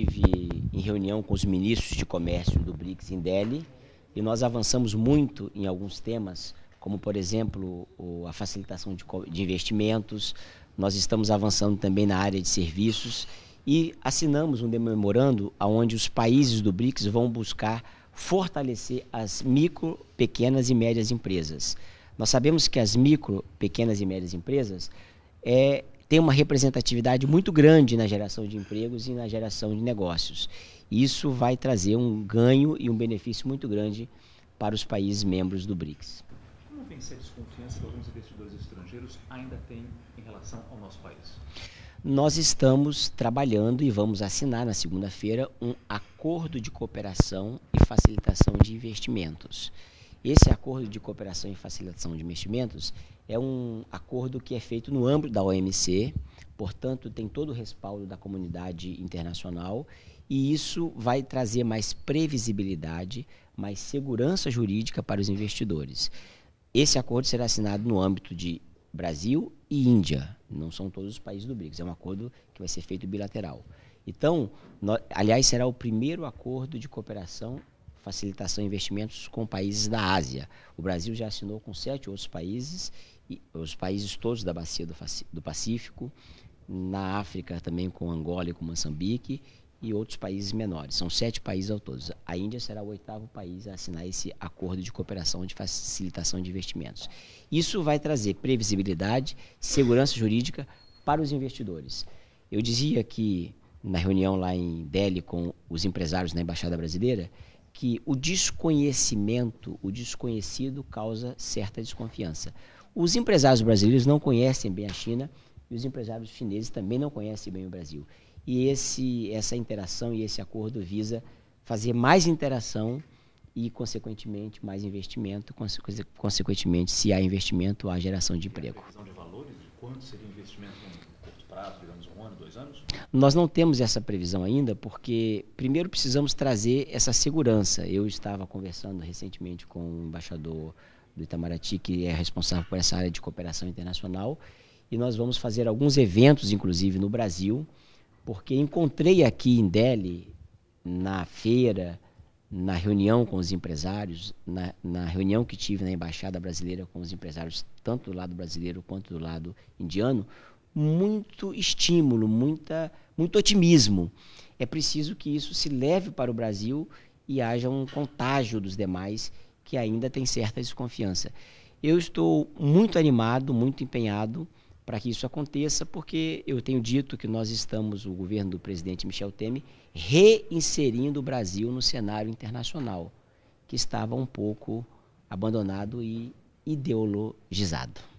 estive em reunião com os ministros de comércio do BRICS em Delhi e nós avançamos muito em alguns temas, como, por exemplo, a facilitação de investimentos. Nós estamos avançando também na área de serviços e assinamos um memorando onde os países do BRICS vão buscar fortalecer as micro, pequenas e médias empresas. Nós sabemos que as micro, pequenas e médias empresas é, tem uma representatividade muito grande na geração de empregos e na geração de negócios. Isso vai trazer um ganho e um benefício muito grande para os países membros do BRICS. Como vencer a desconfiança que alguns investidores estrangeiros ainda têm em relação ao nosso país? Nós estamos trabalhando e vamos assinar na segunda-feira um acordo de cooperação e facilitação de investimentos. Esse acordo de cooperação e facilitação de investimentos é um acordo que é feito no âmbito da OMC, portanto, tem todo o respaldo da comunidade internacional e isso vai trazer mais previsibilidade, mais segurança jurídica para os investidores. Esse acordo será assinado no âmbito de Brasil e Índia, não são todos os países do BRICS, é um acordo que vai ser feito bilateral. Então, no, aliás, será o primeiro acordo de cooperação facilitação de investimentos com países da Ásia. O Brasil já assinou com sete outros países, e os países todos da bacia do Pacífico, na África também com Angola e com Moçambique e outros países menores. São sete países ao todo. A Índia será o oitavo país a assinar esse acordo de cooperação de facilitação de investimentos. Isso vai trazer previsibilidade, segurança jurídica para os investidores. Eu dizia que na reunião lá em Delhi com os empresários na Embaixada Brasileira que o desconhecimento, o desconhecido, causa certa desconfiança. Os empresários brasileiros não conhecem bem a China e os empresários chineses também não conhecem bem o Brasil. E esse, essa interação e esse acordo visa fazer mais interação e, consequentemente, mais investimento. Consequentemente, se há investimento, há geração de emprego. a de valores de quanto seria investimento? prazo, digamos um ano, dois anos? Nós não temos essa previsão ainda, porque primeiro precisamos trazer essa segurança. Eu estava conversando recentemente com o um embaixador do Itamaraty, que é responsável por essa área de cooperação internacional, e nós vamos fazer alguns eventos, inclusive no Brasil, porque encontrei aqui em Delhi, na feira, na reunião com os empresários, na, na, reunião que tive na Embaixada Brasileira com os empresários, tanto do lado brasileiro quanto do lado indiano, muito estímulo, muita, muito otimismo. É preciso que isso se leve para o Brasil e haja um contágio dos demais que ainda tem certa desconfiança. Eu estou muito animado, muito empenhado para que isso aconteça, porque eu tenho dito que nós estamos, o governo do presidente Michel Temer, reinserindo o Brasil no cenário internacional, que estava um pouco abandonado e ideologizado.